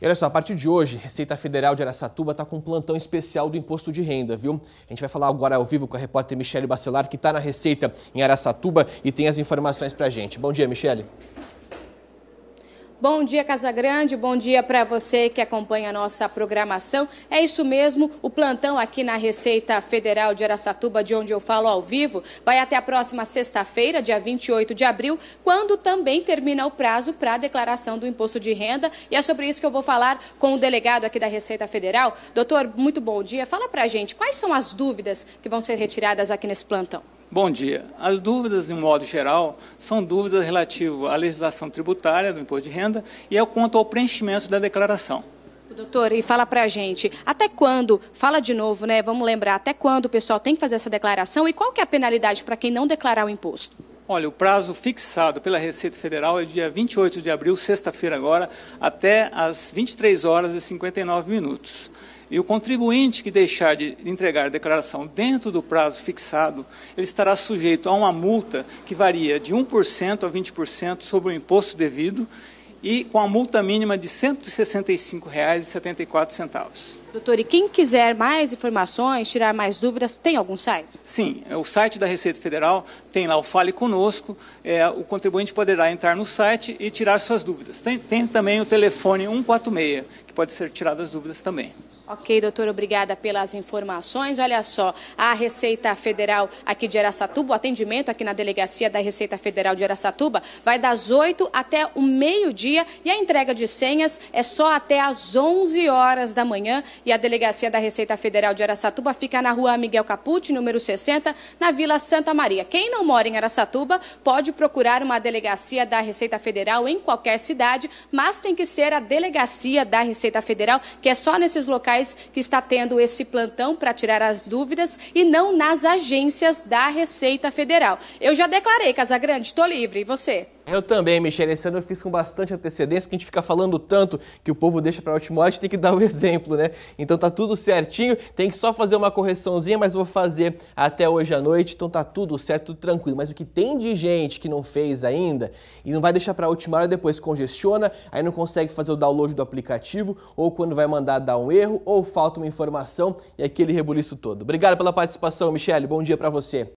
E olha só, a partir de hoje, Receita Federal de Aracatuba está com um plantão especial do Imposto de Renda, viu? A gente vai falar agora ao vivo com a repórter Michele Bacelar, que está na Receita em Aracatuba e tem as informações para a gente. Bom dia, Michele. Bom dia, Casa Grande. Bom dia para você que acompanha a nossa programação. É isso mesmo, o plantão aqui na Receita Federal de Aracatuba, de onde eu falo ao vivo, vai até a próxima sexta-feira, dia 28 de abril, quando também termina o prazo para a declaração do imposto de renda. E é sobre isso que eu vou falar com o delegado aqui da Receita Federal. Doutor, muito bom dia. Fala para a gente quais são as dúvidas que vão ser retiradas aqui nesse plantão. Bom dia. As dúvidas, de um modo geral, são dúvidas relativas à legislação tributária do imposto de renda e ao quanto ao preenchimento da declaração. Doutor, e fala para a gente, até quando, fala de novo, né? Vamos lembrar, até quando o pessoal tem que fazer essa declaração e qual que é a penalidade para quem não declarar o imposto? Olha, o prazo fixado pela Receita Federal é dia 28 de abril, sexta-feira agora, até às 23 horas e 59 minutos. E o contribuinte que deixar de entregar a declaração dentro do prazo fixado, ele estará sujeito a uma multa que varia de 1% a 20% sobre o imposto devido e com a multa mínima de R$ 165,74. Doutor, e quem quiser mais informações, tirar mais dúvidas, tem algum site? Sim, o site da Receita Federal tem lá o Fale Conosco. É, o contribuinte poderá entrar no site e tirar suas dúvidas. Tem, tem também o telefone 146, que pode ser tirado as dúvidas também. Ok, doutor, obrigada pelas informações. Olha só, a Receita Federal aqui de Aracatuba, o atendimento aqui na delegacia da Receita Federal de Aracatuba vai das 8 até o meio-dia e a entrega de senhas é só até as 11 horas da manhã. E a delegacia da Receita Federal de Aracatuba fica na rua Miguel Capucci, número 60, na Vila Santa Maria. Quem não mora em Aracatuba pode procurar uma delegacia da Receita Federal em qualquer cidade, mas tem que ser a delegacia da Receita Federal, que é só nesses locais que está tendo esse plantão para tirar as dúvidas e não nas agências da Receita Federal. Eu já declarei, Casagrande, estou livre. E você? Eu também, Michele. Esse ano eu fiz com bastante antecedência, porque a gente fica falando tanto que o povo deixa para a última hora, a gente tem que dar o um exemplo, né? Então tá tudo certinho, tem que só fazer uma correçãozinha, mas vou fazer até hoje à noite, então tá tudo certo, tudo tranquilo. Mas o que tem de gente que não fez ainda e não vai deixar para a última hora, depois congestiona, aí não consegue fazer o download do aplicativo, ou quando vai mandar dar um erro, ou falta uma informação e aquele rebuliço todo. Obrigado pela participação, Michele. Bom dia para você.